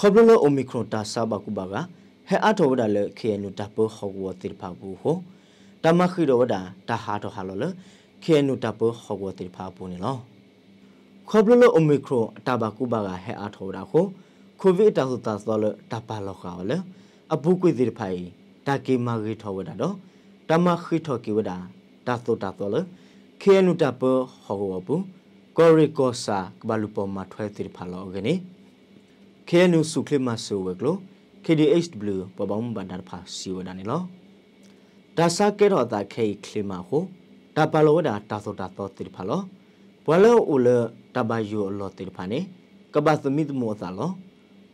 ခေါပလိုအိုမီခရိုတာဆာဘကူဘာကဟဲအထောဝဒါလေခေနုတပဟောဝတိဖာဘူဟိုတမခိရဝဒါတဟာတော်ဟာလောလေခေနုတပဟောဝတိဖာပူနေလောခေါပလိုအိုမီခရိုတာဘကူဘာကဟဲအထောဝဒါကိုကိုဗစ်တာဆိုတာဆိုလေတပါလောကလေအပူကွေတိဖာဤတကေမာဂေထောဝဒါတော့တမခိထောကေဝဒါတသောတသောလေခေနုတပဟောဝပူကောရီကောစာကဘလူပမထွဲတိဖာလောကနေ KNU စုခလမဆိုဝဲကလို KDHW ပပောင်းဘန်ဒါဖာစီဝဒနီလောဒါစကဲတော့တာခေခလမဟုဒါပါလောဒါတာဆိုတာတော့တိဖာလောဘဝလောဦးလတဘယူအလောတိဖာနေကဘာသမိတမောသာလော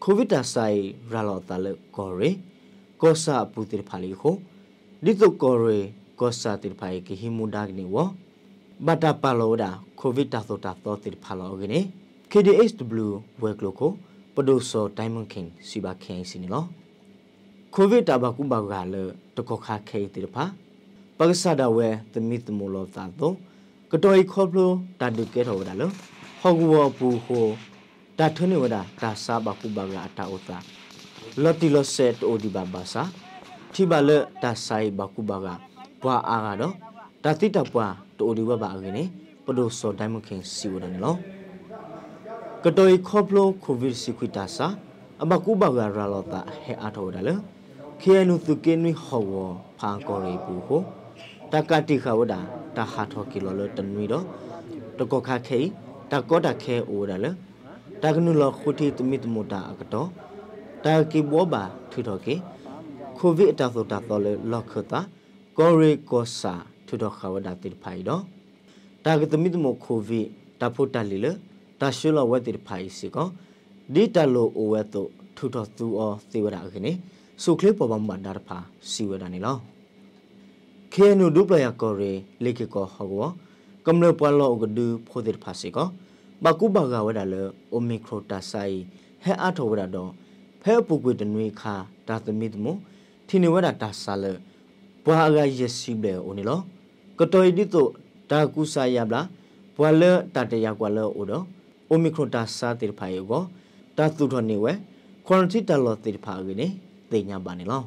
ကိုဗစ်တာဆိုင်ရလောတာလကောရီကောစာပူတိဖာလီဟုဒီတုကောရီကောစာတိဖာယေဟီမူဒါဂနီဝဘတာပါလောဒါကိုဗစ်တာဆိုတာတော့တိဖာလောဂနီ KDHW ဝဲကလိုကို producer diamond king siba king sinilo covid tabaku baga le tokokha khei tirpha pagsada we tamit mulo ta to katoi khoplo tadu ke tho da lo hogwo pu ho ta thone wada ta sa baku baga ata ota lati lo set odi baba sa thi ba le ta sai baku baga bwa aga no ta ti ta bwa to odi baba agine producer diamond king siwa da lo ကတိုယခေါပလိုကိုဗစ်စီကွီတာဆာအမကူဘာဂရာလောတာဟဲအထောဒါလေခေနုသူကေနွိဟောဝဖာကောရီပူဟိုတကတိခဝဒတဟာထောကီလောလတနွိတော့တကောခခေတကောတခဲအိုဒါလေတကနုလခုတီတမိတမတာအကတော်တကီဘောဘာထူတော်ကေကိုဗစ်တာဆိုတာတော်လေလောက်ခတာကောရီကောဆာထူတော်ခဝဒတိဖိုင်တော့တကတမိတမကိုဗစ်တဖို့တလီလေတာရှုလဝဲတိဖိုင်စီကောဒီတလိုအိုဝဲတုထူတော်သူအောသေဝရာခနေစုခလေးပေါ်ပေါ်မှာဒါဖာစီဝဒနီလောခေနုဒုပလယကောရေလေကေကောဟောကောကမ္လပလောကဒူဖိုဒီဖာစီကောဘကုဘဂဝဒလအိုမီခရိုတာဆိုင်ဟဲအထောဝဒတော့ဖဲပုကွေတနွေခါဒါသမီတမထင်းနေဝဒတာဆာလဘွာဂယစီဘဲအိုနီလောကတော်ဒီတုဒါကုဆာယဘလာဘွာလတတယကွာလောအိုတော့ omicron ta sa tir pha yugo ta tu thon ni we quarantine ta lo tir pha gi ni te nya ba ni long